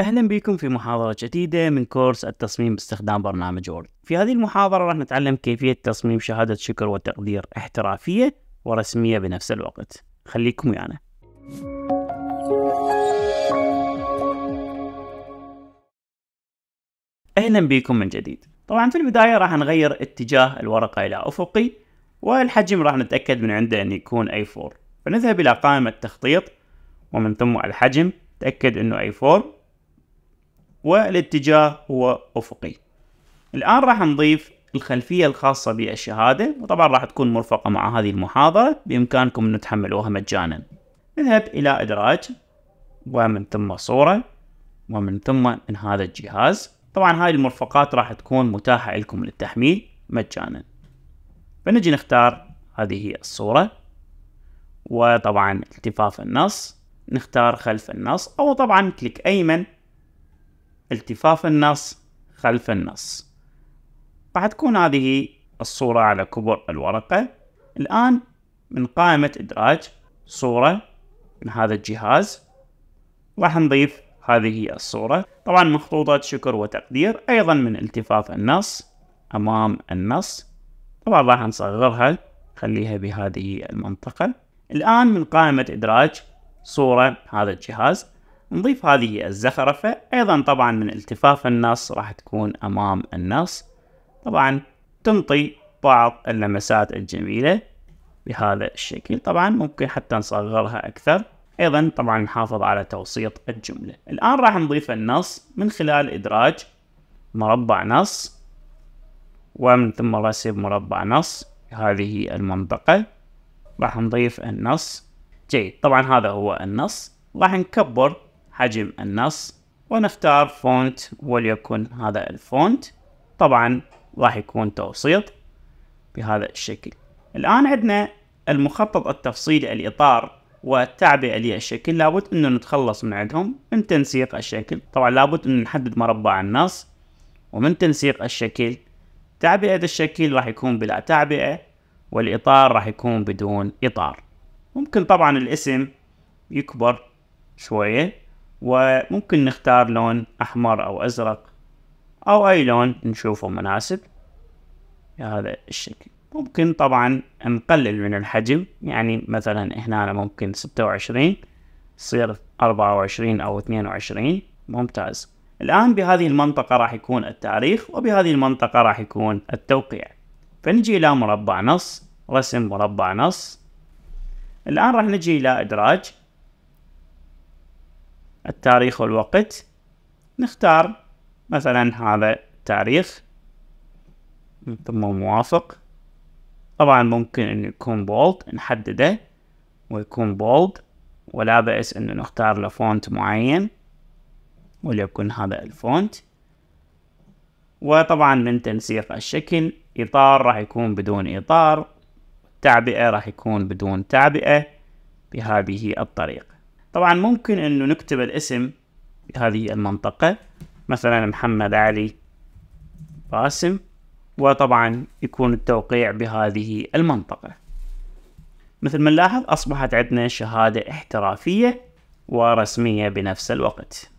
أهلا بكم في محاضرة جديدة من كورس التصميم باستخدام برنامج وورد في هذه المحاضرة راح نتعلم كيفية تصميم شهادة شكر وتقدير احترافية ورسمية بنفس الوقت خليكم ويانا أهلا بكم من جديد طبعا في البداية راح نغير اتجاه الورقة إلى أفقي والحجم راح نتأكد من عنده أن يكون A4 فنذهب إلى قائمة تخطيط ومن ثم الحجم تأكد أنه A4 والاتجاه هو أفقي الآن راح نضيف الخلفية الخاصة بالشهادة وطبعا راح تكون مرفقة مع هذه المحاضرة بإمكانكم أن تحملوها مجانا نذهب إلى إدراج ومن ثم صورة ومن ثم من هذا الجهاز طبعا هاي المرفقات راح تكون متاحة لكم للتحميل مجانا فنجي نختار هذه الصورة وطبعا التفاف النص نختار خلف النص أو طبعا كليك أيمن التفاف النص خلف النص راح تكون هذه الصورة على كبر الورقة الآن من قائمة إدراج صورة من هذا الجهاز راح نضيف هذه الصورة طبعا مخطوطة شكر وتقدير أيضا من التفاف النص أمام النص طبعا راح نصغرها خليها بهذه المنطقة الآن من قائمة إدراج صورة هذا الجهاز نضيف هذه الزخرفة أيضا طبعا من التفاف النص راح تكون أمام النص طبعا تنطي بعض اللمسات الجميلة بهذا الشكل طبعا ممكن حتى نصغرها أكثر أيضا طبعا نحافظ على توسيط الجملة الآن راح نضيف النص من خلال إدراج مربع نص ومن ثم رسم مربع نص هذه المنطقة راح نضيف النص جيد طبعا هذا هو النص راح نكبر حجم النص ونختار فونت وليكن هذا الفونت طبعا راح يكون توسيط بهذا الشكل الآن عندنا المخطط التفصيلي الإطار والتعبئة للشكل لابد أنه نتخلص من عندهم من تنسيق الشكل طبعا لابد أنه نحدد مربع النص ومن تنسيق الشكل تعبئة الشكل راح يكون بلا تعبئة والإطار راح يكون بدون إطار ممكن طبعا الاسم يكبر شوية وممكن نختار لون أحمر أو أزرق أو أي لون نشوفه مناسب بهذا الشكل ممكن طبعا نقلل من الحجم يعني مثلا هنا ممكن ستة وعشرين تصير أربعة وعشرين أو اثنين وعشرين ممتاز الآن بهذه المنطقة راح يكون التاريخ وبهذه المنطقة راح يكون التوقيع فنجي إلى مربع نص رسم مربع نص الآن راح نجي إلى إدراج التاريخ والوقت نختار مثلا هذا التاريخ ثم موافق طبعا ممكن ان يكون بولد نحدده ويكون بولد ولا بأس انه نختار له فونت معين وليكن هذا الفونت وطبعا من تنسيق الشكل إطار راح يكون بدون إطار تعبئة راح يكون بدون تعبئة بهذه الطريقة طبعا ممكن انه نكتب الاسم هذه المنطقة مثلا محمد علي قاسم وطبعا يكون التوقيع بهذه المنطقة مثل ما نلاحظ أصبحت عندنا شهادة احترافية ورسمية بنفس الوقت